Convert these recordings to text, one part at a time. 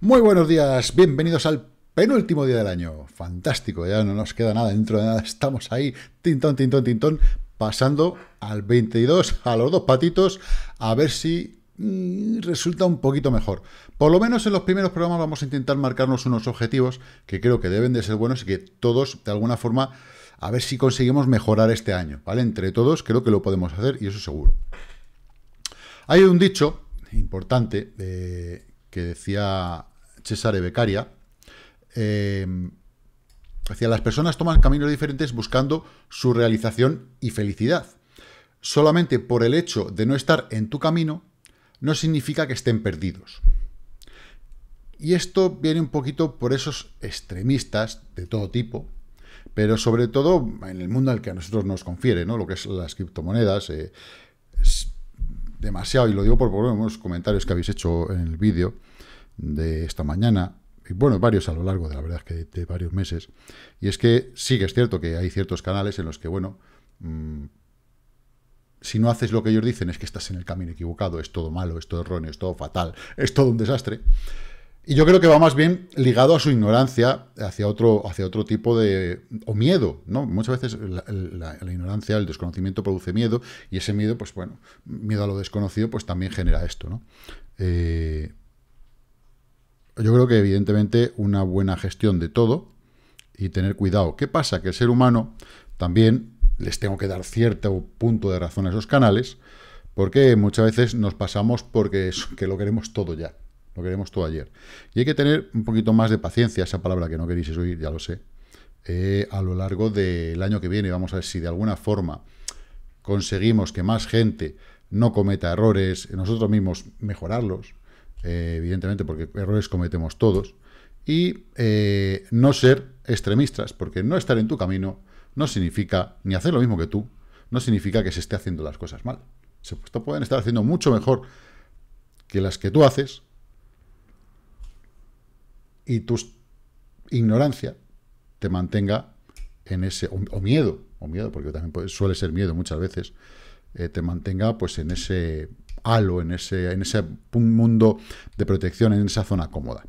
Muy buenos días, bienvenidos al penúltimo día del año. Fantástico, ya no nos queda nada, dentro de nada estamos ahí, tintón, tintón, tintón, pasando al 22, a los dos patitos, a ver si mm, resulta un poquito mejor. Por lo menos en los primeros programas vamos a intentar marcarnos unos objetivos que creo que deben de ser buenos y que todos, de alguna forma, a ver si conseguimos mejorar este año, ¿vale? Entre todos creo que lo podemos hacer y eso seguro. Hay un dicho importante eh, que decía Cesare Beccaria, em, hacia las personas toman caminos diferentes buscando su realización y felicidad. Solamente por el hecho de no estar en tu camino, no significa que estén perdidos. Y esto viene un poquito por esos extremistas de todo tipo, pero sobre todo en el mundo al que a nosotros nos confiere, ¿no? Lo que es las criptomonedas. Eh, es demasiado, y lo digo por, por comentarios que habéis hecho en el vídeo, de esta mañana, y bueno, varios a lo largo de la verdad es que de, varios meses, y es que sí que es cierto que hay ciertos canales en los que, bueno, mm, si no haces lo que ellos dicen es que estás en el camino equivocado, es todo malo, es todo erróneo, es todo fatal, es todo un desastre. Y yo creo que va más bien ligado a su ignorancia hacia otro, hacia otro tipo de... o miedo, ¿no? Muchas veces la, la, ignorancia, el desconocimiento produce miedo y ese miedo, pues bueno, miedo a lo desconocido, pues también genera esto, ¿no? Eh, yo creo que evidentemente una buena gestión de todo y tener cuidado. ¿Qué pasa? Que el ser humano también les tengo que dar cierto punto de razón a esos canales, porque muchas veces nos pasamos porque que lo queremos todo ya, lo queremos todo ayer. Y hay que tener un poquito más de paciencia, esa palabra que no queréis oír, ya lo sé, eh, a lo largo del año que viene. Vamos a ver si de alguna forma conseguimos que más gente no cometa errores, nosotros mismos mejorarlos, eh, evidentemente, porque errores cometemos todos, y eh, no ser extremistas, porque no estar en tu camino no significa, ni hacer lo mismo que tú, no significa que se esté haciendo las cosas mal. Se pueden estar haciendo mucho mejor que las que tú haces, y tu ignorancia te mantenga en ese, o, miedo, o miedo, porque también suele ser miedo muchas veces, eh, te mantenga pues en ese halo, en ese, en ese mundo de protección, en esa zona cómoda.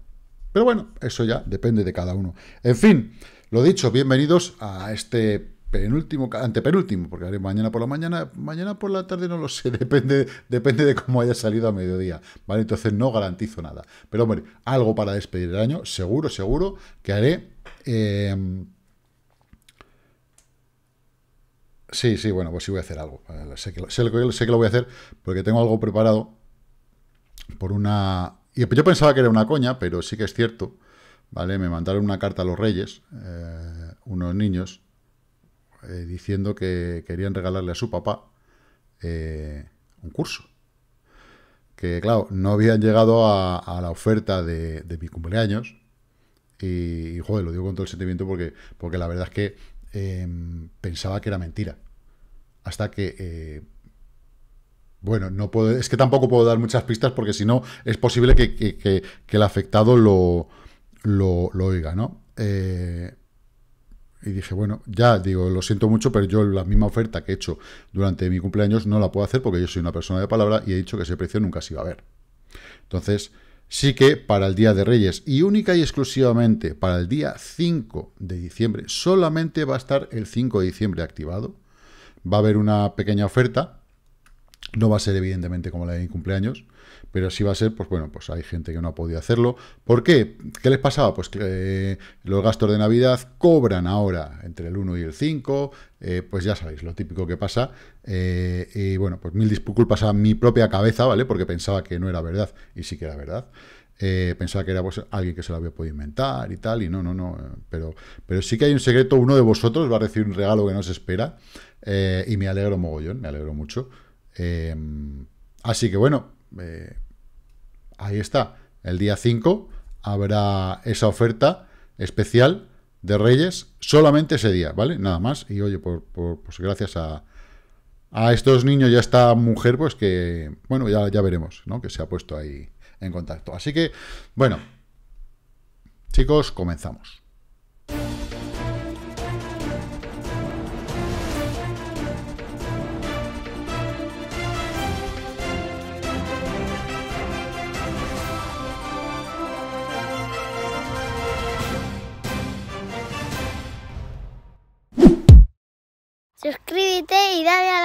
Pero bueno, eso ya depende de cada uno. En fin, lo dicho, bienvenidos a este penúltimo, antepenúltimo, porque haré mañana por la mañana, mañana por la tarde no lo sé, depende, depende de cómo haya salido a mediodía, ¿vale? Entonces no garantizo nada. Pero hombre, algo para despedir el año, seguro, seguro que haré. Eh, Sí, sí, bueno, pues sí voy a hacer algo. Eh, sé que, sé, que lo voy a hacer porque tengo algo preparado por una... Yo pensaba que era una coña, pero sí que es cierto. ¿vale? Me mandaron una carta a los reyes, eh, unos niños, eh, diciendo que querían regalarle a su papá un curso. Que, claro, no habían llegado a, la oferta de, mi cumpleaños. Y, y, joder, lo digo con todo el sentimiento porque, porque la verdad es que Em, pensaba que era mentira. Hasta que... Eh, bueno, no puedo, es que tampoco puedo dar muchas pistas porque si no es posible que, el afectado lo, lo, oiga, ¿no? Eh, y dije, bueno, ya digo, lo siento mucho, pero yo la misma oferta que he hecho durante mi cumpleaños no la puedo hacer porque yo soy una persona de palabra y he dicho que ese precio nunca se iba a ver. Entonces, Sí que para el Día de Reyes y única y exclusivamente para el día 5 de diciembre, solamente va a estar el 5 de diciembre activado. Va a haber una pequeña oferta, no va a ser evidentemente como la de mi cumpleaños, pero si va a ser, pues bueno, pues hay gente que no ha podido hacerlo. ¿Por qué? ¿Qué les pasaba? Pues que eh, los gastos de Navidad cobran ahora entre el 1 y el 5, eh, pues ya sabéis, lo típico que pasa. Eh, y bueno, pues mil disculpas a mi propia cabeza, ¿vale? Porque pensaba que no era verdad, y sí que era verdad. pensaba que era pues, alguien que se lo había podido inventar y tal, y no, no, no. Pero, pero sí que hay un secreto, uno de vosotros va a recibir un regalo que no se espera, y me alegro mogollón, me alegro mucho. así que bueno, eh, ahí está. El día 5 habrá esa oferta especial de Reyes solamente ese día, ¿vale? Nada más. Y oye, por, pues gracias a, estos niños y a esta mujer, pues que, bueno, ya, ya veremos, ¿no? Que se ha puesto ahí en contacto. Así que, bueno, chicos, comenzamos.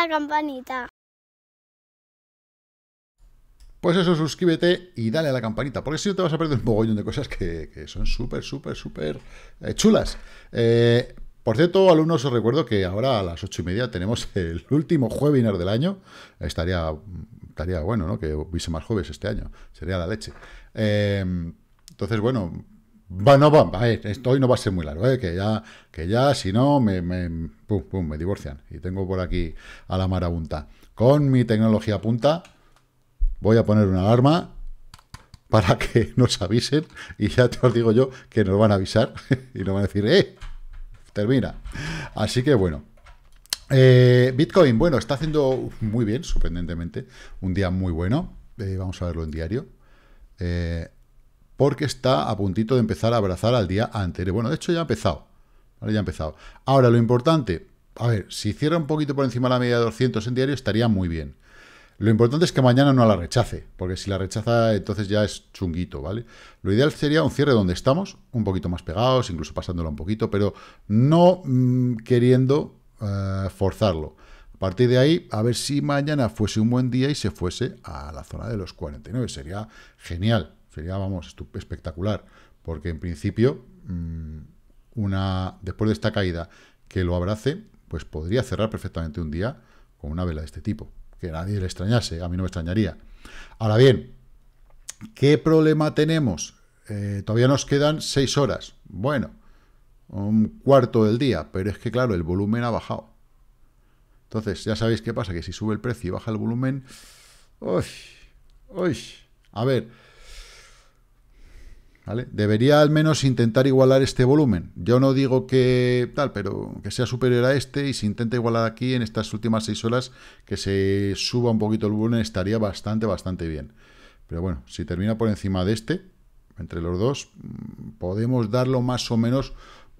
campanita. Pues eso, suscríbete y dale a la campanita, porque si no te vas a perder un mogollón de cosas que, son súper, súper, súper eh, chulas. Eh, por cierto, alumnos, os recuerdo que ahora a las ocho y media tenemos el último webinar del año. Estaría, estaría bueno, ¿no? Que hubiese más jueves este año. Sería la leche. Eh, entonces, bueno, bueno, hoy no va a ser muy largo, ¿eh? que ya, que ya si no, me, divorcian. Y tengo por aquí a la marabunta. Con mi tecnología punta, voy a poner una alarma para que nos avisen. Y ya te os digo yo que nos van a avisar y nos van a decir, ¡eh! Termina. Así que bueno. Eh, Bitcoin, bueno, está haciendo muy bien, sorprendentemente. Un día muy bueno. Eh, vamos a verlo en diario. Eh, porque está a puntito de empezar a abrazar al día anterior. Bueno, de hecho ya ha empezado. Ya ha empezado. Ahora, lo importante, a ver, si cierra un poquito por encima de la media de 200 en diario estaría muy bien. Lo importante es que mañana no la rechace, porque si la rechaza entonces ya es chunguito, ¿vale? Lo ideal sería un cierre donde estamos, un poquito más pegados, incluso pasándolo un poquito, pero no mm, queriendo eh, forzarlo. A partir de ahí, a ver si mañana fuese un buen día y se fuese a la zona de los 49, sería genial. Sería, vamos, espectacular, porque en principio, mm, una, después de esta caída que lo abrace, pues podría cerrar perfectamente un día con una vela de este tipo, que nadie le extrañase, a mí no me extrañaría. Ahora bien, ¿qué problema tenemos? Eh, todavía nos quedan seis horas, bueno, un cuarto del día, pero es que claro, el volumen ha bajado. Entonces, ya sabéis qué pasa, que si sube el precio y baja el volumen, uy, uy, a ver, ¿Vale? Debería al menos intentar igualar este volumen. Yo no digo que tal, pero que sea superior a este y si intenta igualar aquí en estas últimas seis horas que se suba un poquito el volumen estaría bastante, bastante bien. Pero bueno, si termina por encima de este, entre los dos, mm, podemos darlo más o menos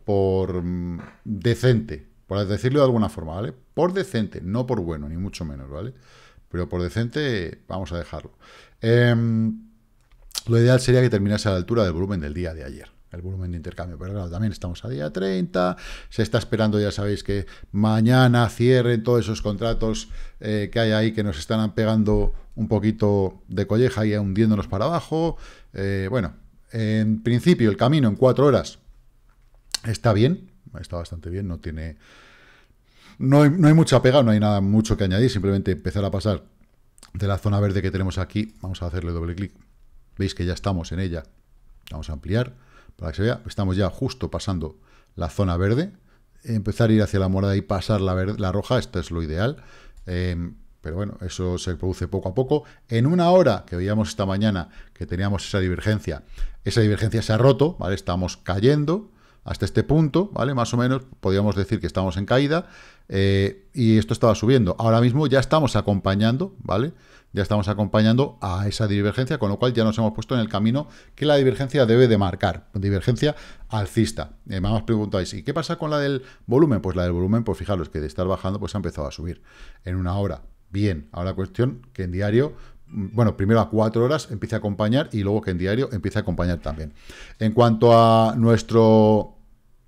por mm, decente, por decirlo de alguna forma, ¿vale? Por decente, no por bueno, ni mucho menos, ¿vale? Pero por decente vamos a dejarlo. Em, lo ideal sería que terminase a la altura del volumen del día de ayer, el volumen de intercambio. Pero claro, también estamos a día 30, se está esperando, ya sabéis, que mañana cierren todos esos contratos eh, que hay ahí que nos están pegando un poquito de colleja y hundiéndonos para abajo. Eh, bueno, en principio el camino en cuatro horas está bien, está bastante bien, no tiene... No hay, no hay mucha pega, no hay nada mucho que añadir, simplemente empezar a pasar de la zona verde que tenemos aquí, vamos a hacerle doble clic Veis que ya estamos en ella. Vamos a ampliar para que se vea. Estamos ya justo pasando la zona verde. Empezar a ir hacia la morada y pasar la, la roja, esto es lo ideal. Em, pero bueno, eso se produce poco a poco. En una hora que veíamos esta mañana que teníamos esa divergencia, esa divergencia se ha roto, ¿vale? Estamos cayendo hasta este punto, ¿vale? Más o menos podríamos decir que estamos en caída eh, y esto estaba subiendo. Ahora mismo ya estamos acompañando, ¿vale? ya estamos acompañando a esa divergencia, con lo cual ya nos hemos puesto en el camino que la divergencia debe de marcar, divergencia alcista. Eh, más preguntáis, ¿y qué pasa con la del volumen? Pues la del volumen, pues fijaros que de estar bajando, pues ha empezado a subir en una hora. Bien, ahora cuestión que en diario mm, bueno, primero a cuatro horas empiece a acompañar y luego que en diario empiece a acompañar también. En cuanto a nuestro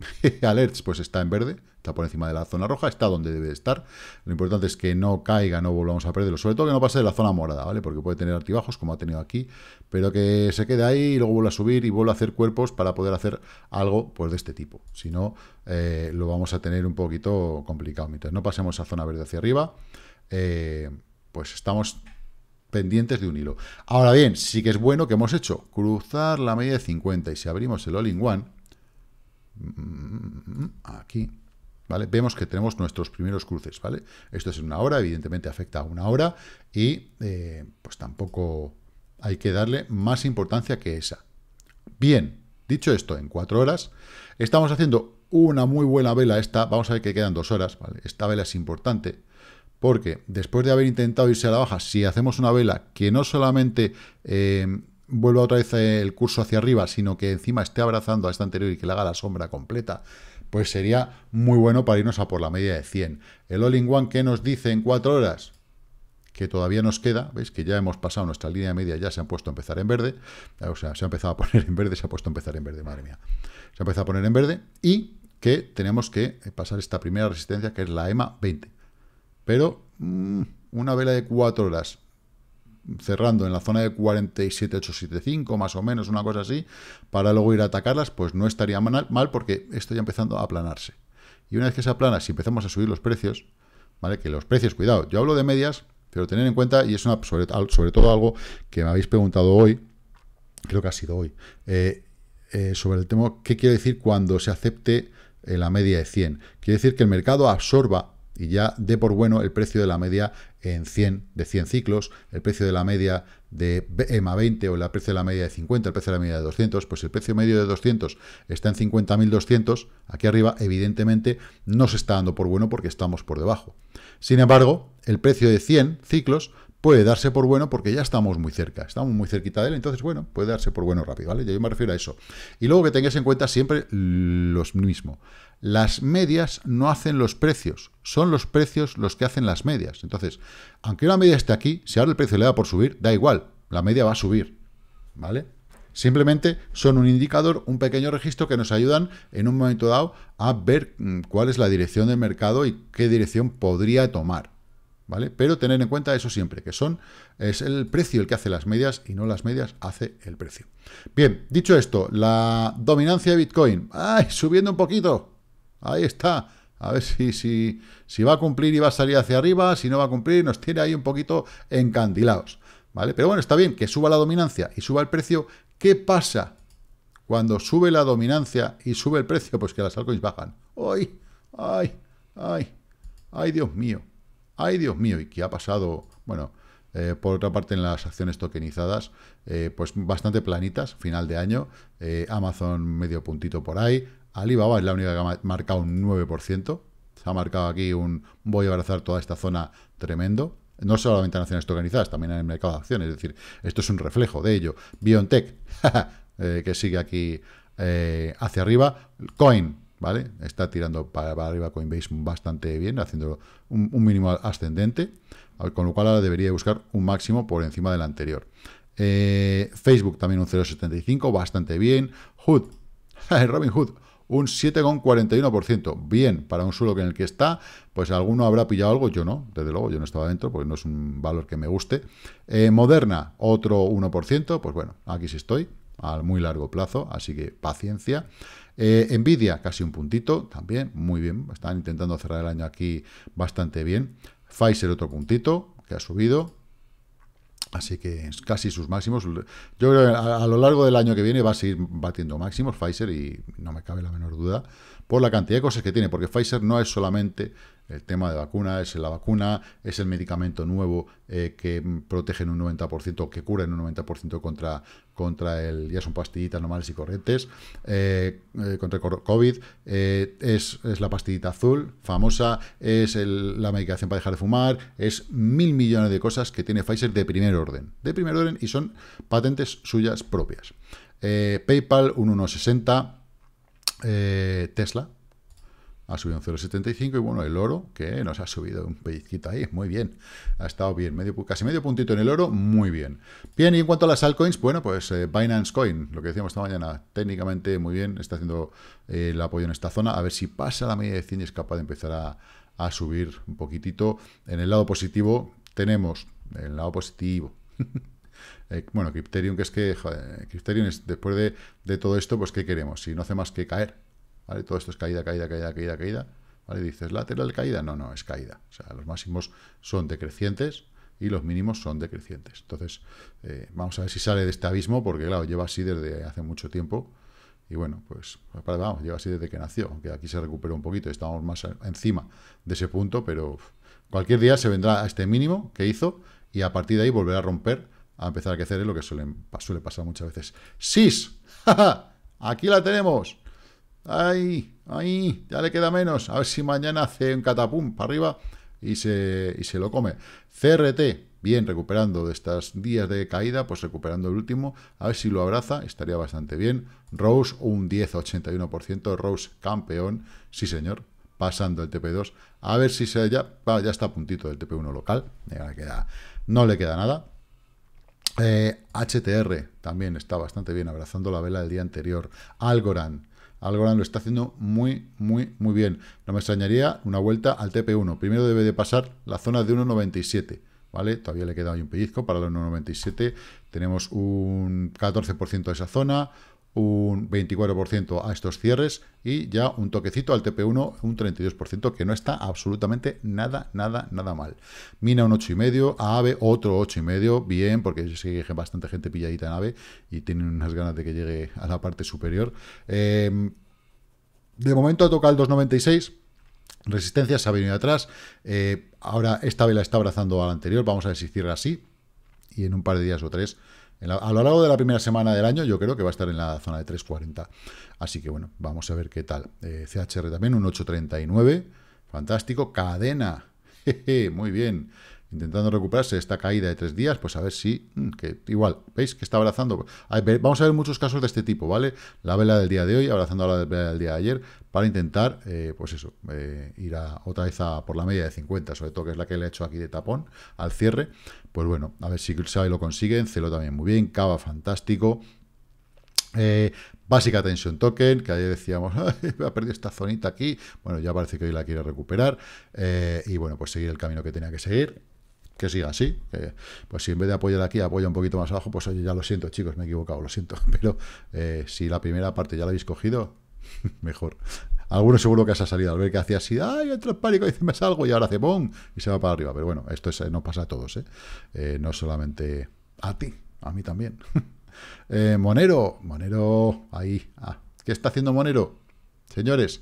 Alerts, pues está en verde, está por encima de la zona roja, está donde debe estar. Lo importante es que no caiga, no volvamos a perderlo. Sobre todo que no pase de la zona morada, ¿vale? Porque puede tener altibajos, como ha tenido aquí, pero que se quede ahí y luego vuelva a subir y vuelva a hacer cuerpos para poder hacer algo pues, de este tipo. Si no, eh, lo vamos a tener un poquito complicado. Mientras no pasemos a zona verde hacia arriba, eh, pues estamos pendientes de un hilo. Ahora bien, sí que es bueno que hemos hecho cruzar la media de 50 y si abrimos el all-in-one, Mm, aquí, ¿vale? Vemos que tenemos nuestros primeros cruces, ¿vale? Esto es en una hora, evidentemente afecta a una hora y eh, pues tampoco hay que darle más importancia que esa. Bien, dicho esto, en cuatro horas estamos haciendo una muy buena vela esta, vamos a ver que quedan dos horas, ¿vale? Esta vela es importante porque después de haber intentado irse a la baja, si hacemos una vela que no solamente... Eh, vuelva otra vez el curso hacia arriba, sino que encima esté abrazando a esta anterior y que le haga la sombra completa, pues sería muy bueno para irnos a por la media de 100. El all-in-one, que nos dice en 4 horas? que todavía nos queda, veis que ya hemos pasado nuestra línea media, ya se han puesto a empezar en verde, o sea, se ha empezado a poner en verde, se ha puesto a empezar en verde, madre mía, se ha empezado a poner en verde, y que tenemos que pasar esta primera resistencia, que es la EMA 20, pero mm, una vela de 4 horas, cerrando en la zona de 47,875, más o menos, una cosa así, para luego ir a atacarlas, pues no estaría mal, porque esto ya empezando a aplanarse. Y una vez que se aplana, si empezamos a subir los precios, ¿vale? Que los precios, cuidado, yo hablo de medias, pero tener en cuenta, y es una, sobre, todo algo que me habéis preguntado hoy, creo que ha sido hoy, eh, eh, sobre el tema, ¿qué quiere decir cuando se acepte eh, la media de 100? Quiere decir que el mercado absorba y ya dé por bueno el precio de la media en 100, de 100 ciclos, el precio de la media de EMA 20 o el precio de la media de 50, el precio de la media de 200, pues el precio medio de 200 está en 50.200, aquí arriba evidentemente no se está dando por bueno porque estamos por debajo. Sin embargo, el precio de 100 ciclos puede darse por bueno porque ya estamos muy cerca, estamos muy cerquita de él, entonces, bueno, puede darse por bueno rápido, ¿vale? Yo me refiero a eso. Y luego que tengas en cuenta siempre lo mismo. Las medias no hacen los precios, son los precios los que hacen las medias. Entonces, aunque una media esté aquí, si ahora el precio le da por subir, da igual, la media va a subir, ¿vale? Simplemente son un indicador, un pequeño registro que nos ayudan en un momento dado a ver mm, cuál es la dirección del mercado y qué dirección podría tomar. ¿vale? Pero tener en cuenta eso siempre, que son es el precio el que hace las medias y no las medias hace el precio. Bien, dicho esto, la dominancia de Bitcoin, ¡ay! Subiendo un poquito, ahí está. A ver si, va a cumplir y va a salir hacia arriba, si no va a cumplir, nos tiene ahí un poquito encandilados, ¿vale? Pero bueno, está bien que suba la dominancia y suba el precio. ¿Qué pasa cuando sube la dominancia y sube el precio? Pues que las altcoins bajan. ¡Ay! ¡Ay! ¡Ay! ¡Ay, Dios mío! ¡Ay, Dios mío! ¿Y qué ha pasado? Bueno, eh, por otra parte, en las acciones tokenizadas, eh, pues bastante planitas, final de año. Eh, Amazon medio puntito por ahí. Alibaba es la única que ha marcado un 9%. Se ha marcado aquí un voy a abrazar toda esta zona tremendo. No solamente en acciones tokenizadas, también en el mercado de acciones. Es decir, esto es un reflejo de ello. BioNTech, que sigue aquí hacia arriba. Coin, ¿vale? Está tirando para, arriba Coinbase bastante bien, haciendo un, mínimo ascendente, con lo cual ahora debería buscar un máximo por encima del anterior. Eh, Facebook también un 0,75, bastante bien. Hood, Robin Hood, un 7,41%. Bien, para un suelo en el que está, pues alguno habrá pillado algo, yo no, desde luego, yo no estaba dentro, porque no es un valor que me guste. Eh, Moderna, otro 1%, pues bueno, aquí sí estoy, a muy largo plazo, así que paciencia. Eh, Nvidia, casi un puntito, también, muy bien. Están intentando cerrar el año aquí bastante bien. Pfizer, otro puntito, que ha subido. Así que casi sus máximos. Yo creo que a, lo largo del año que viene va a seguir batiendo máximos Pfizer y no me cabe la menor duda por la cantidad de cosas que tiene, porque Pfizer no es solamente el tema de vacuna, es la vacuna, es el medicamento nuevo eh, que protege en un 90%, que cura en un 90% contra, contra el, ya son pastillitas normales y corrientes, eh, eh, contra el COVID, es, la pastillita azul famosa, es la medicación para dejar de fumar, es mil millones de cosas que tiene Pfizer de primer orden, de primer orden y son patentes suyas propias. PayPal, un 160 eh, Tesla ha subido un 0,75 y bueno, el oro, que nos ha subido un pellizquito ahí, muy bien, ha estado bien, medio, casi medio puntito en el oro, muy bien. Bien, y en cuanto a las altcoins, bueno, pues eh, Binance Coin, lo que decíamos esta mañana, técnicamente muy bien, está haciendo eh, el apoyo en esta zona, a ver si pasa la media de 100 y es capaz de empezar a, a subir un poquitito. En el lado positivo tenemos, el lado positivo, Eh, bueno, Crypterium, que es que, es, después de, todo esto, pues, ¿qué queremos? Si no hace más que caer, ¿vale? Todo esto es caída, caída, caída, caída, caída, ¿vale? Dices, lateral caída, no, no, es caída. O sea, los máximos son decrecientes y los mínimos son decrecientes. Entonces, eh, vamos a ver si sale de este abismo, porque, claro, lleva así desde hace mucho tiempo. Y bueno, pues, pues vamos, lleva así desde que nació, aunque aquí se recuperó un poquito, estamos más encima de ese punto, pero cualquier día se vendrá a este mínimo que hizo y a partir de ahí volverá a romper a empezar a crecer, es lo que suele, suele pasar muchas veces. ¡SIS! ¡Aquí la tenemos! ¡Ay! ahí Ya le queda menos. A ver si mañana hace un catapum para arriba y se, y se lo come. CRT, bien, recuperando de estos días de caída, pues recuperando el último, a ver si lo abraza, estaría bastante bien. Rose, un 10-81%. Rose campeón, sí señor, pasando el TP2, a ver si se ya, ya está a puntito del TP1 local, le queda, no le queda nada. HTR eh, también está bastante bien, abrazando la vela del día anterior. Algorand. Algorand lo está haciendo muy, muy, muy bien. No me extrañaría una vuelta al TP1. Primero debe de pasar la zona de 1.97. ¿Vale? Todavía le queda ahí un pellizco para la 1.97. Tenemos un 14% de esa zona, un 24% a estos cierres y ya un toquecito al TP1, un 32%, que no está absolutamente nada, nada, nada mal. Mina un 8,5, a AVE otro 8,5, bien, porque yo sigue bastante gente pilladita en AVE y tienen unas ganas de que llegue a la parte superior. Em, de momento toca el 2,96. Resistencia se ha venido atrás. Eh, ahora esta vela está abrazando a la anterior. Vamos a ver así. Y en un par de días o tres a lo largo de la primera semana del año yo creo que va a estar en la zona de 3.40. Así que bueno, vamos a ver qué tal. Eh, CHR también un 8.39. Fantástico. Cadena. muy bien intentando recuperarse esta caída de tres días, pues a ver si, mm, que igual, ¿veis que está abrazando? Vamos a ver muchos casos de este tipo, ¿vale? La vela del día de hoy, abrazando la vela del día de ayer, para intentar, eh, pues eso, eh, ir a, otra vez por la media de 50, sobre todo que es la que le he hecho aquí de tapón al cierre. Pues bueno, a ver si lo consiguen, Celo también muy bien, Cava fantástico, eh, básica tensión Token, que ayer decíamos, ha perdido esta zonita aquí. Bueno, ya parece que hoy la quiere recuperar. y bueno, pues seguir el camino que tenía que seguir que siga así. pues si en vez de apoyar aquí apoya un poquito más abajo, pues oye, ya lo siento, chicos, me he equivocado, lo siento. Pero eh, si la primera parte ya la habéis cogido, mejor. Algunos seguro que se ha salido al ver que hacía así, ¡ay, otro en pánico! Dice, me salgo y ahora hace ¡pum! y se va para arriba. Pero bueno, esto eh, no pasa a todos, eh. no solamente a ti, a mí también. Monero, Monero, ahí. Ah, ¿Qué está haciendo Monero? Señores,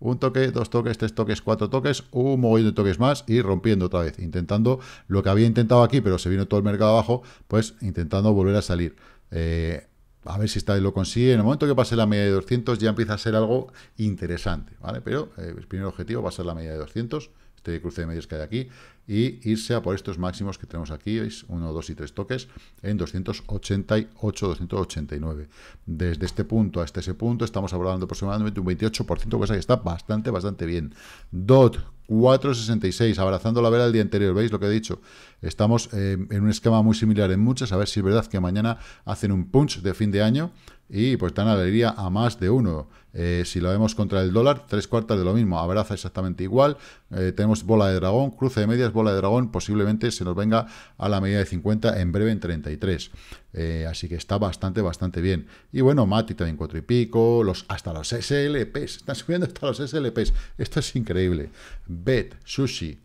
un toque, dos toques, tres toques, cuatro toques, un mogollón de toques más y rompiendo otra vez, intentando lo que había intentado aquí, pero se vino todo el mercado abajo, pues intentando volver a salir. Eh, a ver si esta vez lo consigue. En el momento que pase la media de 200 ya empieza a ser algo interesante, ¿vale? Pero eh, el primer objetivo va a ser la media de 200 de este cruce de medias que hay aquí y irse a por estos máximos que tenemos aquí, veis, 1, 2 y 3 toques en 288, 289. Desde este punto hasta ese punto estamos abordando aproximadamente un 28%, cosa que está bastante, bastante bien. DOT 466, abrazando la vela del día anterior, ¿veis lo que he dicho? Estamos eh, en un esquema muy similar en muchas, a ver si es verdad que mañana hacen un punch de fin de año, y pues dan alegría a más de uno. Eh, si lo vemos contra el dólar, tres cuartas de lo mismo, abraza exactamente igual. Eh, tenemos bola de dragón, cruce de medias, bola de dragón, posiblemente se nos venga a la medida de 50, en breve en 33. Eh, así que está bastante, bastante bien. Y bueno, Mati también cuatro y pico, los, hasta los SLPs, están subiendo hasta los SLPs. Esto es increíble. Bet, Sushi,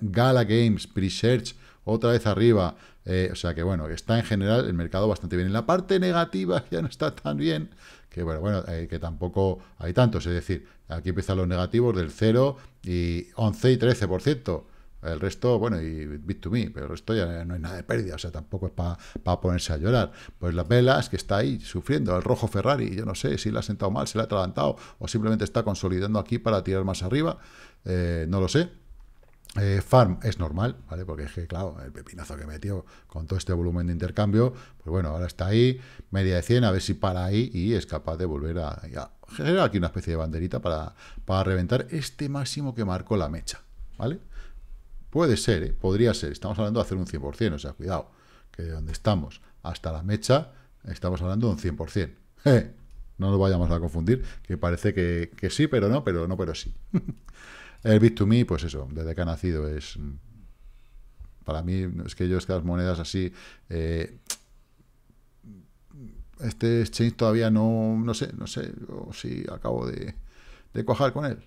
Gala Games, Presearch, otra vez arriba. Eh, o sea que bueno, está en general el mercado bastante bien. En la parte negativa ya no está tan bien, que bueno, bueno, eh, que tampoco hay tantos. Es decir, aquí empiezan los negativos del 0 y 11 y 13%. El resto, bueno, y bit to me pero el resto ya no hay nada de pérdida, o sea, tampoco es para ponerse a llorar. Pues las velas que está ahí sufriendo, el rojo Ferrari, yo no sé si la ha sentado mal, se la ha atragantado o simplemente está consolidando aquí para tirar más arriba, eh, no lo sé. Eh, farm es normal, ¿vale? Porque es que, claro, el pepinazo que metió con todo este volumen de intercambio, pues bueno, ahora está ahí, media de 100, a ver si para ahí y es capaz de volver a, generar aquí una especie de banderita para, para reventar este máximo que marcó la mecha, ¿vale? Puede ser, ¿eh? podría ser, estamos hablando de hacer un 100%, o sea, cuidado, que de donde estamos hasta la mecha, estamos hablando de un 100%. no nos vayamos a confundir, que parece que, que sí, pero no, pero no, pero sí. El Bit2Me, pues eso, desde que ha nacido es... Mm, para mí, es que yo es que las monedas así... Eh, este exchange todavía no, no sé, no sé o si acabo de, de cuajar con él.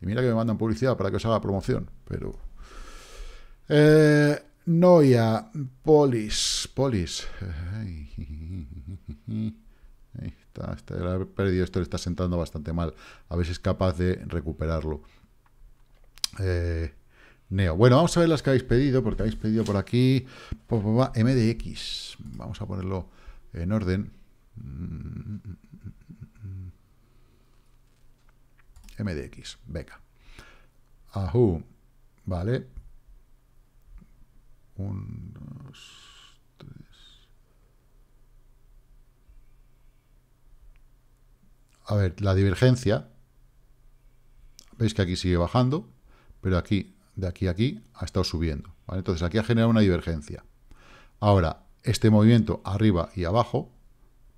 Y mira que me mandan publicidad para que os haga promoción, pero... Eh, Noia, Polis, Polis. Ahí está, está, perdido esto, le está sentando bastante mal. A ver si es capaz de recuperarlo. Eh, Neo. Bueno, vamos a ver las que habéis pedido, porque habéis pedido por aquí MDX. Vamos a ponerlo en orden. MDX, venga. Ahu, vale. Un, A ver, la divergencia. Veis que aquí sigue bajando pero aquí, de aquí a aquí, ha estado subiendo. Entonces aquí ha generado una divergencia. Ahora, este movimiento arriba y abajo,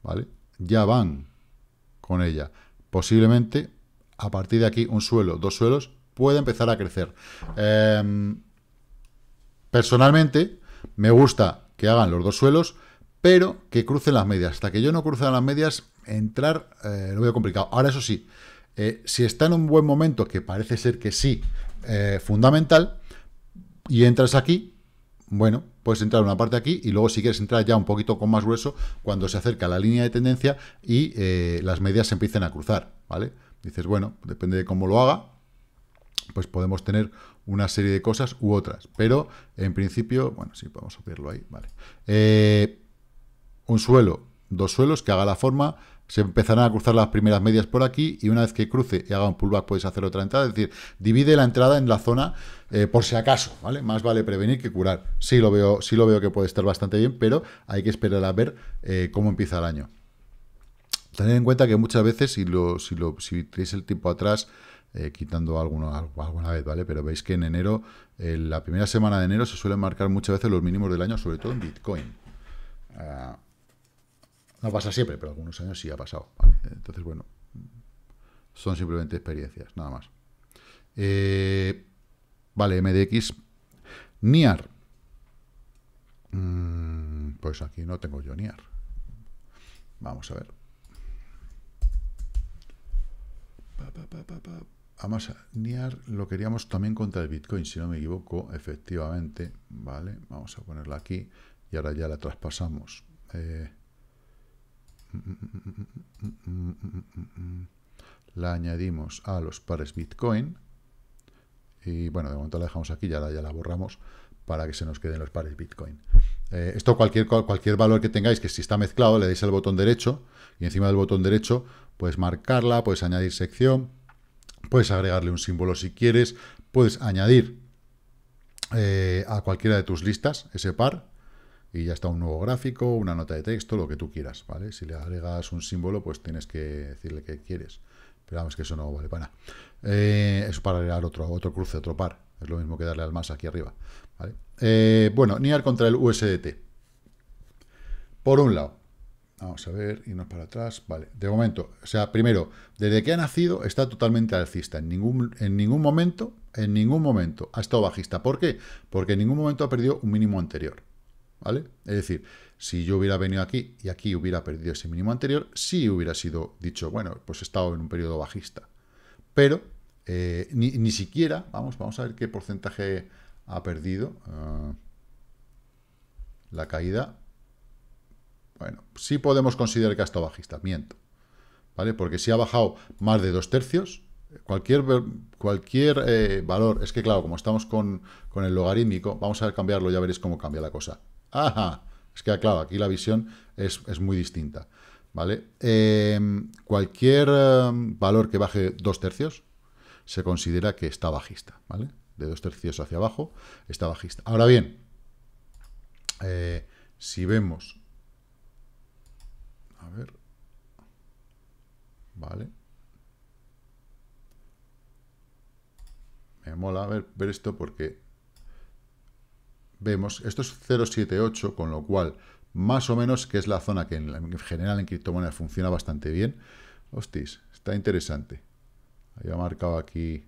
¿vale? Ya van con ella. Posiblemente, a partir de aquí, un suelo, dos suelos, puede empezar a crecer. Em, personalmente, me gusta que hagan los dos suelos, pero que crucen las medias. Hasta que yo no cruce las medias, entrar eh, lo veo complicado. Ahora, eso sí, eh, si está en un buen momento, que parece ser que sí, eh, fundamental y entras aquí, bueno, puedes entrar una parte aquí y luego si quieres entrar ya un poquito con más grueso cuando se acerca la línea de tendencia y eh, las medias se empiecen a cruzar, ¿vale? Dices, bueno, depende de cómo lo haga, pues podemos tener una serie de cosas u otras, pero en principio, bueno, sí, podemos verlo ahí, vale. Eh, un suelo, dos suelos que haga la forma se empezarán a cruzar las primeras medias por aquí y una vez que cruce y haga un pullback podéis hacer otra entrada, es decir, divide la entrada en la zona eh, por si acaso, ¿vale? Más vale prevenir que curar. Sí lo veo, sí lo veo que puede estar bastante bien, pero hay que esperar a ver eh, cómo empieza el año. Tened en cuenta que muchas veces, si lo, lo, tenéis el tiempo atrás, eh, quitando alguna vez, ¿vale? Pero veis que en enero, en la primera semana de enero, se suelen marcar muchas veces los mínimos del año, sobre todo en Bitcoin. Ah, no pasa siempre, pero algunos años sí ha pasado. Entonces, bueno, son simplemente experiencias, nada más. Eh, vale, MDX. NIAR. Mm, pues aquí no tengo yo NIAR. Vamos a ver. Vamos a NIAR lo queríamos también contra el Bitcoin, si no me equivoco, efectivamente. Vale, vamos a ponerla aquí y ahora ya la traspasamos. Eh, la añadimos a los pares Bitcoin. Y bueno, de momento la dejamos aquí, ya la, ya la borramos para que se nos queden los pares Bitcoin. Eh, esto cualquier, cualquier valor que tengáis, que si está mezclado, le dais al botón derecho y encima del botón derecho puedes marcarla, puedes añadir sección, puedes agregarle un símbolo si quieres, puedes añadir eh, a cualquiera de tus listas ese par y ya está un nuevo gráfico, una nota de texto, lo que tú quieras, ¿vale? Si le agregas un símbolo, pues tienes que decirle que quieres. Pero vamos, que eso no vale para nada. Eh, es para agregar otro, otro cruce, otro par. Es lo mismo que darle al más aquí arriba, ¿vale? Eh, bueno, NIAR contra el USDT. Por un lado, vamos a ver, irnos para atrás, vale, de momento, o sea, primero, desde que ha nacido está totalmente alcista, en ningún, en ningún momento, en ningún momento ha estado bajista, ¿por qué? Porque en ningún momento ha perdido un mínimo anterior, es decir, si yo hubiera venido aquí y aquí hubiera perdido ese mínimo anterior, sí hubiera sido dicho, bueno, pues he estado en un periodo bajista. Pero eh, ni, siquiera, vamos, vamos a ver qué porcentaje ha perdido ah, la caída. Bueno, sí podemos considerar que ha estado bajista, miento. ¿Vale? Porque si ha bajado más de dos tercios, cualquier, cualquier eh, valor, es que claro, como estamos con, con el logarítmico, vamos a cambiarlo, ya veréis cómo cambia la cosa. ¡Ajá! Es que, claro, aquí la visión es, muy distinta. ¿Vale? Em, cualquier em, valor que baje dos tercios se considera que está bajista, ¿vale? De dos tercios hacia abajo está bajista. Ahora bien, eh, si vemos... A ver... ¿Vale? Me mola ver, ver esto porque vemos, esto es 0,78, con lo cual, más o menos, que es la zona que en, general en criptomonedas funciona bastante bien. Hostis, está interesante. Había marcado aquí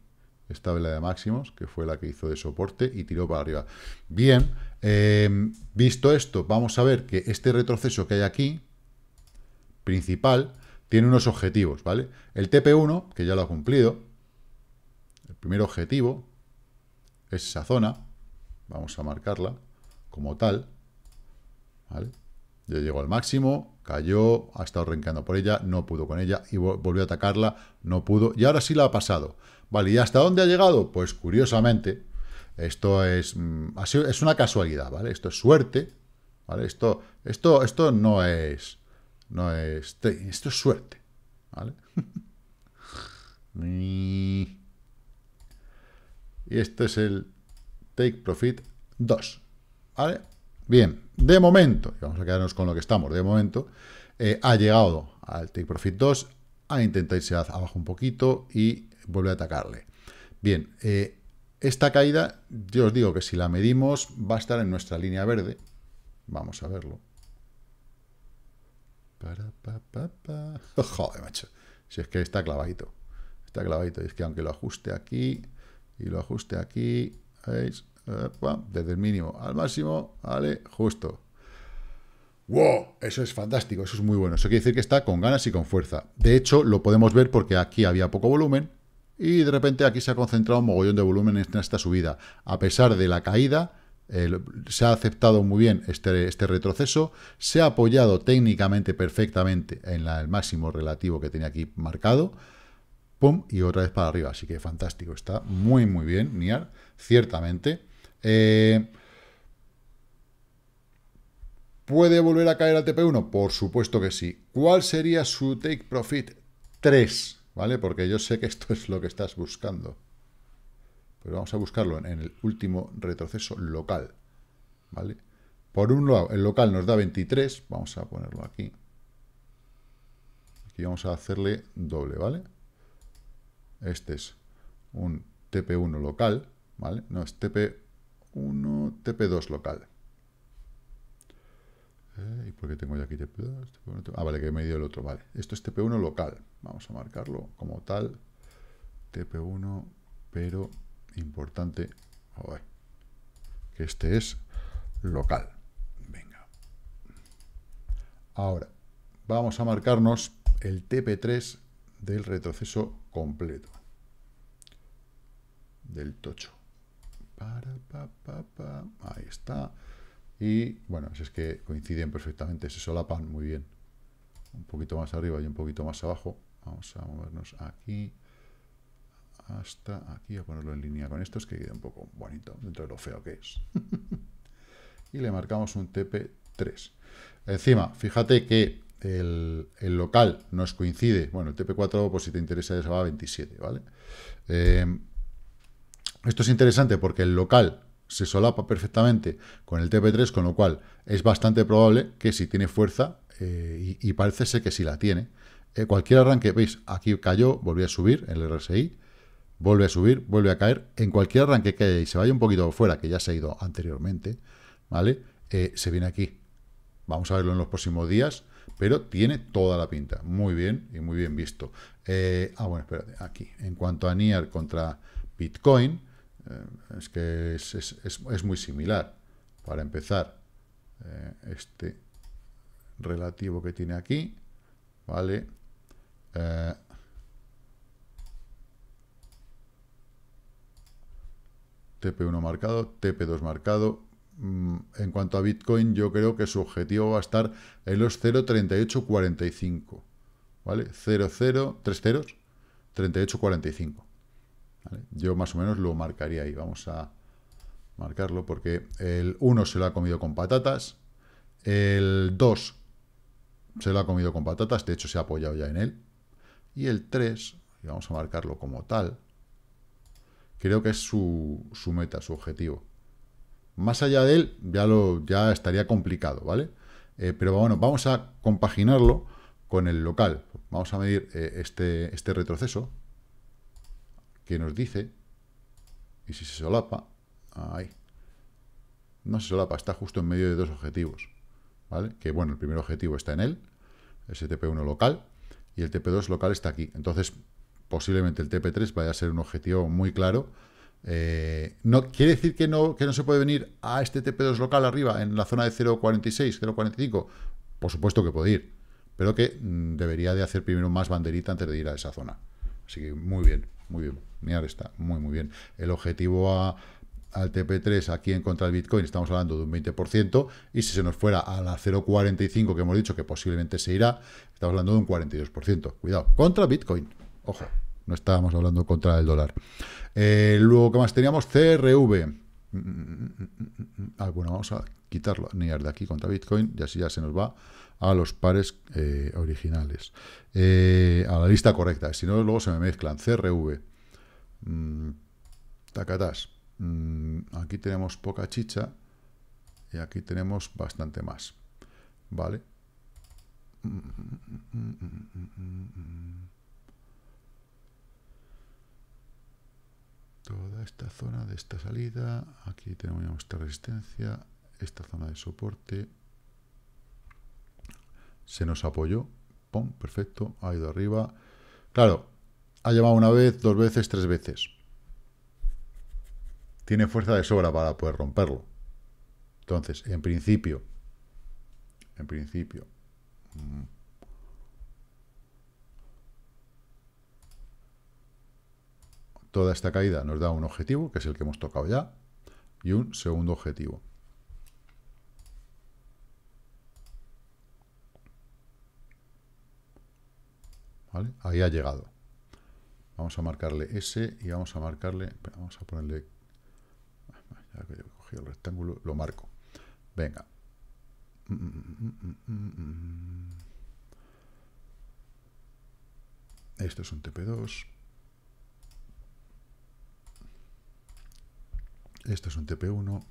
esta vela de máximos, que fue la que hizo de soporte y tiró para arriba. Bien, eh, visto esto, vamos a ver que este retroceso que hay aquí, principal, tiene unos objetivos, ¿vale? El TP1, que ya lo ha cumplido, el primer objetivo es esa zona, Vamos a marcarla como tal. ¿Vale? Ya llegó al máximo, cayó, ha estado renqueando por ella, no pudo con ella y volvió a atacarla, no pudo. Y ahora sí la ha pasado. Vale, ¿y hasta dónde ha llegado? Pues curiosamente, esto es, mm, es una casualidad, ¿vale? Esto es suerte, ¿vale? Esto, esto, esto no es, no es, esto es suerte, ¿vale? y este es el take profit 2. ¿Vale? Bien, de momento, vamos a quedarnos con lo que estamos, de momento, eh, ha llegado al take profit 2, ha intentado irse abajo un poquito y vuelve a atacarle. Bien, eh, esta caída, yo os digo que si la medimos, va a estar en nuestra línea verde. Vamos a verlo. Joder, macho. Si es que está clavadito. Está clavadito. Es que aunque lo ajuste aquí y lo ajuste aquí, ¿Veis? Eh, desde el mínimo al máximo, ¿vale? Justo. ¡Wow! Eso es fantástico, eso es muy bueno. Eso quiere decir que está con ganas y con fuerza. De hecho, lo podemos ver porque aquí había poco volumen y de repente aquí se ha concentrado un mogollón de volumen en esta subida. A pesar de la caída, se ha aceptado muy bien este, este, retroceso, se ha apoyado técnicamente perfectamente en el máximo relativo que tenía aquí marcado, ¡pum! y otra vez para arriba. Así que fantástico, está muy muy bien, Niar ciertamente. Eh, ¿Puede volver a caer al TP1? Por supuesto que sí. ¿Cuál sería su take profit 3? ¿Vale? Porque yo sé que esto es lo que estás buscando. Pero vamos a buscarlo en, el último retroceso local. ¿Vale? Por un lado, el local nos da 23. Vamos a ponerlo aquí. Aquí vamos a hacerle doble, ¿vale? Este es un TP1 local. ¿vale? No, es TP1, TP2 local. Eh, ¿Y por qué tengo yo aquí TP2? ah, vale, que me dio el otro, vale. Esto es TP1 local. Vamos a marcarlo como tal. TP1, pero importante, que este es local. Venga. Ahora, vamos a marcarnos el TP3 del retroceso completo del tocho. Ahí está. Y bueno, si es que coinciden perfectamente, se solapan muy bien. Un poquito más arriba y un poquito más abajo. Vamos a movernos aquí hasta aquí, a ponerlo en línea con esto, es que queda un poco bonito dentro de lo feo que es. y le marcamos un TP3. Encima, fíjate que el, local nos coincide, bueno, el TP4, por pues si te interesa ya se va a 27, ¿vale? Eh, esto es interesante porque el local se solapa perfectamente con el TP3, con lo cual es bastante probable que si tiene fuerza, eh, y, parece ser que si la tiene, eh, cualquier arranque, veis, aquí cayó, volvió a subir el RSI, vuelve a subir, vuelve a caer, en cualquier arranque que haya y se vaya un poquito fuera, que ya se ha ido anteriormente, ¿vale? Eh, se viene aquí. Vamos a verlo en los próximos días, pero tiene toda la pinta. Muy bien y muy bien visto. ah, bueno, espérate, aquí. En cuanto a NIAR contra Bitcoin, eh, es que es, muy similar. Para empezar, eh, este relativo que tiene aquí, ¿vale? Eh, TP1 marcado, TP2 marcado. Mm, en cuanto a Bitcoin, yo creo que su objetivo va a estar en los 0.3845, ¿vale? 0.0, 3 ceros, 38.45. Yo más o menos lo marcaría ahí. Vamos a marcarlo porque el 1 se lo ha comido con patatas. El 2 se lo ha comido con patatas. De hecho, se ha apoyado ya en él. Y el 3, y vamos a marcarlo como tal, creo que es su, meta, su objetivo. Más allá de él, ya, lo, ya estaría complicado, ¿vale? Eh, pero bueno, vamos a compaginarlo con el local. Vamos a medir eh, este, este retroceso, que nos dice, y si se solapa, ahí, no se solapa, está justo en medio de dos objetivos, ¿vale? Que bueno, el primer objetivo está en él, ese TP1 local, y el TP2 local está aquí. Entonces, posiblemente el TP3 vaya a ser un objetivo muy claro. Eh, no Quiere decir que no, que no se puede venir a este TP2 local arriba, en la zona de 0.46, 0.45, por supuesto que puede ir, pero que mm, debería de hacer primero más banderita antes de ir a esa zona. Así que muy bien, muy bien está muy, muy bien. El objetivo al TP3 aquí en contra del Bitcoin estamos hablando de un 20%, y si se nos fuera a la 0,45 que hemos dicho que posiblemente se irá, estamos hablando de un 42%. Cuidado, contra Bitcoin. Ojo, no estábamos hablando contra el dólar. Eh, luego, que más teníamos? CRV. Mm, mm, mm, ah, bueno, vamos a quitarlo, niar de aquí contra Bitcoin, y así ya se nos va a los pares eh, originales. Eh, a la lista correcta, si no luego se me mezclan. CRV. Mm, tacatás. Mm, aquí tenemos poca chicha y aquí tenemos bastante más. ¿Vale? Toda esta zona de esta salida, aquí tenemos nuestra resistencia, esta zona de soporte, se nos apoyó, ¡pum! Perfecto, ha ido arriba. Claro, ha llamado una vez, dos veces, tres veces. Tiene fuerza de sobra para poder romperlo. Entonces, en principio, en principio, mm, toda esta caída nos da un objetivo, que es el que hemos tocado ya, y un segundo objetivo. Ahí ha llegado. Vamos a marcarle S y vamos a marcarle... Vamos a ponerle... Ya que yo he cogido el rectángulo, lo marco. Venga. Esto es un TP2. Esto es un TP1.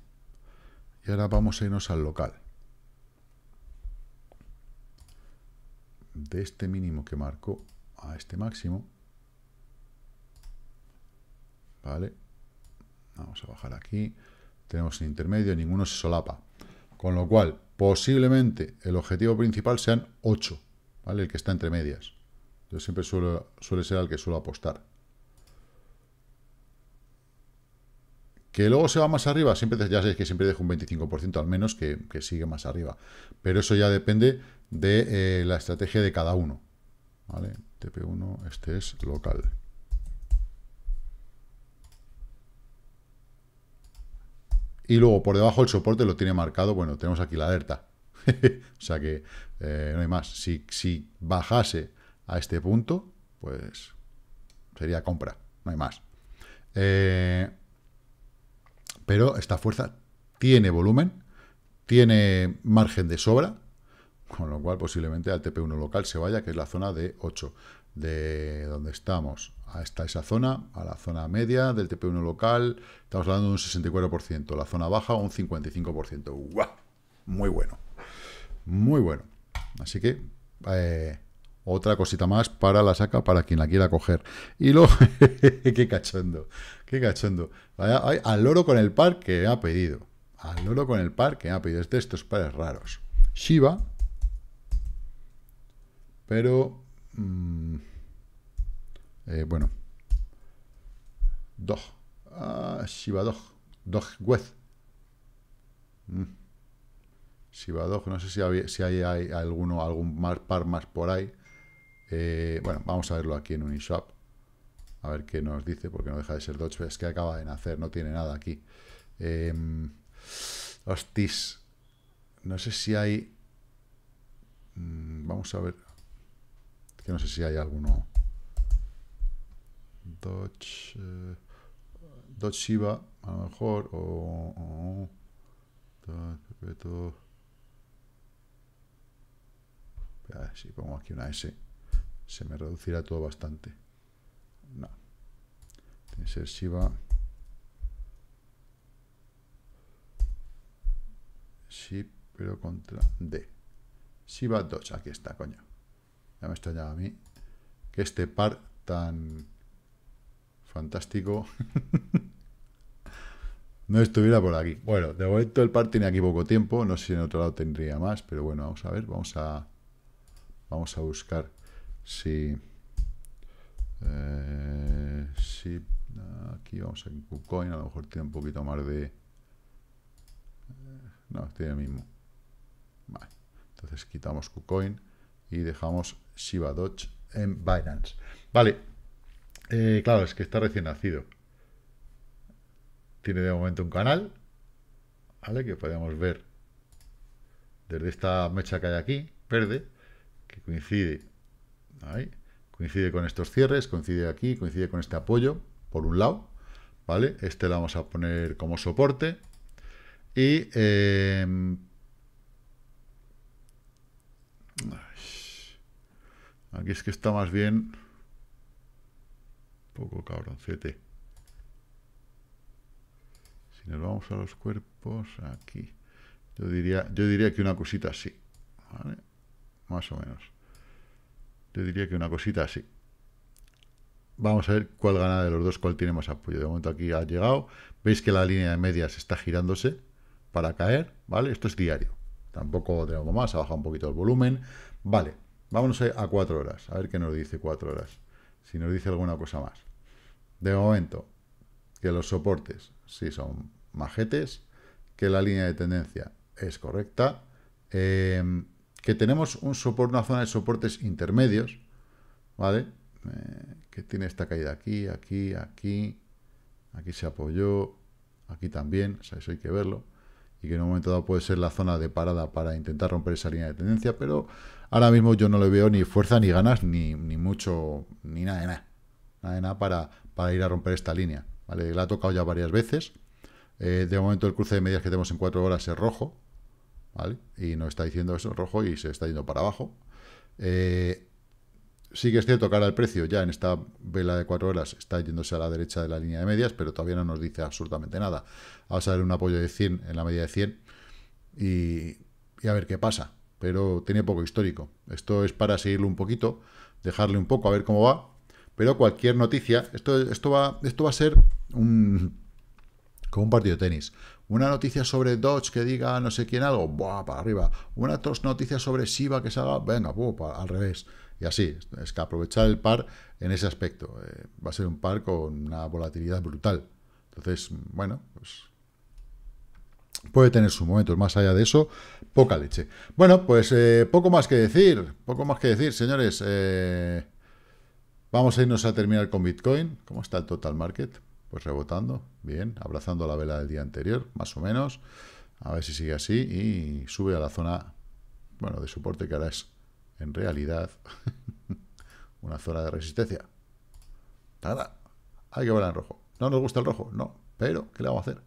Y ahora vamos a irnos al local. De este mínimo que marco a este máximo. ¿vale? Vamos a bajar aquí. Tenemos intermedio, ninguno se solapa. Con lo cual, posiblemente el objetivo principal sean 8, ¿vale? El que está entre medias. Yo siempre suelo, suele ser el que suelo apostar. Que luego se va más arriba, siempre, ya sabéis que siempre dejo un 25% al menos que, sigue más arriba. Pero eso ya depende de eh, la estrategia de cada uno. tp TP1, este es local. Y luego por debajo el soporte lo tiene marcado, bueno, tenemos aquí la alerta. o sea que eh, no hay más. Si, si bajase a este punto, pues sería compra, no hay más. Eh, pero esta fuerza tiene volumen, tiene margen de sobra, con lo cual posiblemente al TP1 local se vaya, que es la zona de 8, de donde estamos está esa zona, a la zona media del TP1 local, estamos hablando de un 64%, la zona baja un 55%. ¡Guau! Muy bueno, muy bueno. Así que eh, otra cosita más para la saca, para quien la quiera coger. Y luego, qué cachondo, qué cachondo. Al loro con el par que ha pedido. Al loro con el par que ha pedido. Es de estos pares raros. Shiva, pero... Mm, eh, bueno. Dog. Ah, Shiba Dog. Mm. No sé si, hay, si hay, alguno, algún par más por ahí. Eh, bueno, vamos a verlo aquí en Unishop. A ver qué nos dice, porque no deja de ser Dodge. Es que acaba de nacer, no tiene nada aquí. Em, hostis. No sé si hay... Mm, vamos a ver. que no sé si hay alguno... Dodge, eh, a lo mejor, o, o Dodge ver, si pongo aquí una S, se me reducirá todo bastante. No. Tiene que ser Shiba. sí, pero contra D. Shiba Dodge, aquí está, coño. Ya me extrañaba a mí que este par tan Fantástico. no estuviera por aquí. Bueno, de momento el par tiene aquí poco tiempo. No sé si en otro lado tendría más, pero bueno, vamos a ver. Vamos a, vamos a buscar si... Eh, si aquí vamos a KuCoin, a lo mejor tiene un poquito más de... Eh, no, tiene el mismo. Vale. Entonces quitamos KuCoin y dejamos Shiba en Binance. Vale, eh, claro, es que está recién nacido. Tiene de momento un canal, ¿vale? Que podemos ver desde esta mecha que hay aquí, verde, que coincide, ahí, coincide con estos cierres, coincide aquí, coincide con este apoyo, por un lado, ¿vale? Este lo vamos a poner como soporte. Y... Eh, aquí es que está más bien poco cabroncete. Si nos vamos a los cuerpos, aquí. Yo diría, yo diría que una cosita así. ¿vale? Más o menos. Yo diría que una cosita así. Vamos a ver cuál gana de los dos, cuál tiene más apoyo. De momento aquí ha llegado. Veis que la línea de medias está girándose para caer, ¿vale? Esto es diario. Tampoco tenemos más, ha bajado un poquito el volumen. Vale, vámonos a cuatro horas, a ver qué nos dice cuatro horas si nos dice alguna cosa más. De momento, que los soportes sí son majetes, que la línea de tendencia es correcta, em, que tenemos un soporte, una zona de soportes intermedios, ¿vale? Eh, que tiene esta caída aquí, aquí, aquí, aquí se apoyó, aquí también, o sea, eso hay que verlo y que en un momento dado puede ser la zona de parada para intentar romper esa línea de tendencia, pero ahora mismo yo no le veo ni fuerza, ni ganas, ni, mucho, ni nada de nada, nada para, para ir a romper esta línea, ¿vale? La ha tocado ya varias veces, eh, de momento el cruce de medias que tenemos en cuatro horas es rojo, ¿vale? Y nos está diciendo eso, rojo, y se está yendo para abajo. Eh, Sí que es cierto que ahora el precio ya en esta vela de cuatro horas está yéndose a la derecha de la línea de medias, pero todavía no nos dice absolutamente nada. Va a salir un apoyo de 100 en la media de 100 y, a ver qué pasa. Pero tiene poco histórico. Esto es para seguirlo un poquito, dejarle un poco a ver cómo va. Pero cualquier noticia, esto, esto, va, esto va a ser un, como un partido de tenis una noticia sobre Dodge que diga no sé quién algo, ¡buah! para arriba. Una noticia noticia sobre Siva que salga, venga, al revés. Y así, es que aprovechar el par en ese aspecto. Eh, va a ser un par con una volatilidad brutal. Entonces, bueno, pues puede tener sus momentos. Más allá de eso, poca leche. Bueno, pues eh, poco más que decir, poco más que decir, señores. Eh, vamos a irnos a terminar con Bitcoin. ¿Cómo está el total market? Pues rebotando, bien, abrazando la vela del día anterior, más o menos. A ver si sigue así y sube a la zona, bueno, de soporte que ahora es en realidad una zona de resistencia. Nada, hay que volar en rojo. No nos gusta el rojo, no, pero ¿qué le vamos a hacer?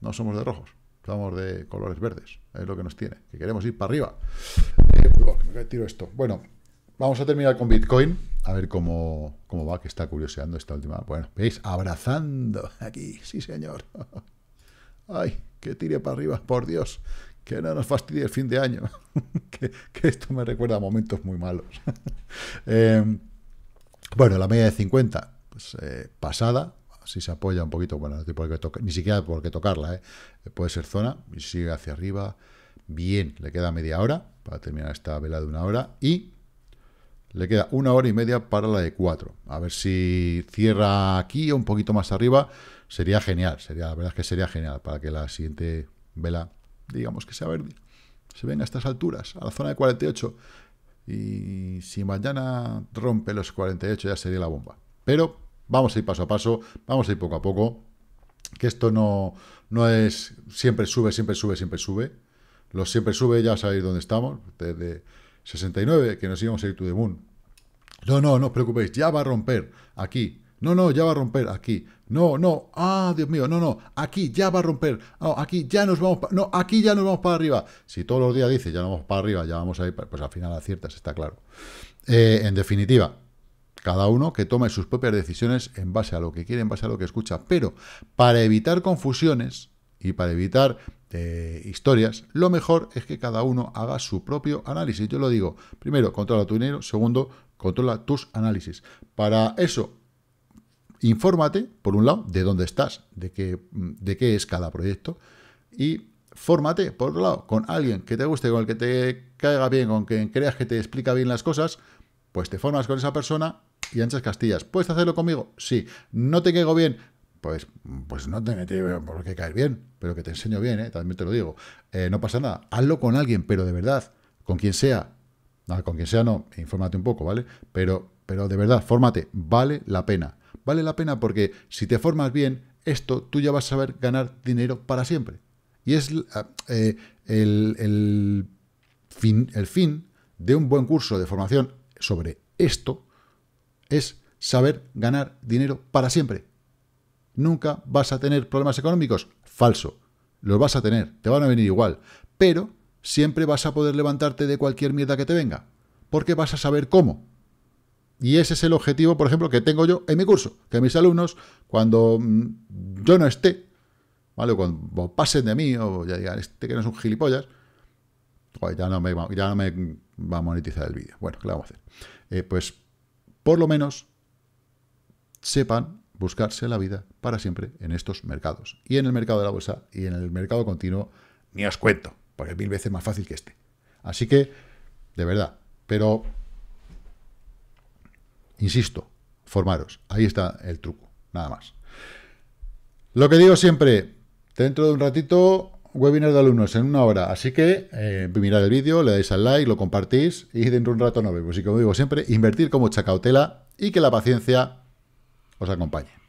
No somos de rojos, somos de colores verdes, es lo que nos tiene, que queremos ir para arriba. Eh, oh, me tiro esto. Bueno, vamos a terminar con Bitcoin, a ver cómo, cómo va, que está curioseando esta última. Bueno, veis, abrazando aquí, sí señor. Ay, que tire para arriba, por Dios, que no nos fastidie el fin de año, que, esto me recuerda a momentos muy malos. Eh, bueno, la media de 50, pues eh, pasada, si se apoya un poquito, bueno, ni siquiera por qué tocarla, eh. puede ser zona, y sigue hacia arriba, bien, le queda media hora para terminar esta vela de una hora, y le queda una hora y media para la de cuatro. A ver si cierra aquí o un poquito más arriba. Sería genial, sería, la verdad es que sería genial para que la siguiente vela digamos que sea verde, se ven a estas alturas, a la zona de 48, y si mañana rompe los 48 ya sería la bomba. Pero vamos a ir paso a paso, vamos a ir poco a poco, que esto no, no es siempre sube, siempre sube, siempre sube. Los siempre sube, ya sabéis dónde estamos, desde 69, que nos íbamos a ir to the moon. No, no, no os preocupéis, ya va a romper aquí no, no, ya va a romper aquí. No, no, ah, Dios mío, no, no, aquí ya va a romper. aquí ya nos vamos, no, aquí ya nos vamos para arriba. Si todos los días dice ya nos vamos para arriba, ya vamos a ir, pues al final aciertas, está claro. Eh, en definitiva, cada uno que tome sus propias decisiones en base a lo que quiere, en base a lo que escucha. Pero para evitar confusiones y para evitar eh, historias, lo mejor es que cada uno haga su propio análisis. Yo lo digo, primero, controla tu dinero, segundo, controla tus análisis. Para eso, infórmate, por un lado, de dónde estás, de qué, de qué es cada proyecto, y fórmate, por otro lado, con alguien que te guste, con el que te caiga bien, con quien creas que te explica bien las cosas, pues te formas con esa persona y anchas castillas. ¿Puedes hacerlo conmigo? Sí. ¿No te caigo bien? Pues, pues no te metes por qué caer bien, pero que te enseño bien, ¿eh? también te lo digo. Eh, no pasa nada, hazlo con alguien, pero de verdad, con quien sea. Ah, con quien sea no, infórmate un poco, ¿vale? Pero, pero de verdad, fórmate, vale la pena. Vale la pena porque si te formas bien, esto tú ya vas a saber ganar dinero para siempre. Y es ah, eh, el, fin, el fin de un buen curso de formación sobre esto, es saber ganar dinero para siempre. Nunca vas a tener problemas económicos. Falso. Los vas a tener, te van a venir igual. Pero siempre vas a poder levantarte de cualquier mierda que te venga. Porque vas a saber cómo. Y ese es el objetivo, por ejemplo, que tengo yo en mi curso, que mis alumnos, cuando mm, yo no esté, ¿vale? O cuando pasen de mí, o ya digan, este que no es un gilipollas, ya, no me va, a monetizar el vídeo. Bueno, ¿qué le vamos a hacer? Eh, pues, por lo menos, sepan buscarse la vida para siempre en estos mercados. Y en el mercado de la bolsa y en el mercado continuo, ni os cuento, porque es mil veces más fácil que este. Así que, de verdad, pero Insisto, formaros. Ahí está el truco, nada más. Lo que digo siempre, dentro de un ratito, webinar de alumnos en una hora. Así que eh, mirad el vídeo, le dais al like, lo compartís y dentro de un rato nos vemos. Y como digo siempre, invertir como chacautela y que la paciencia os acompañe.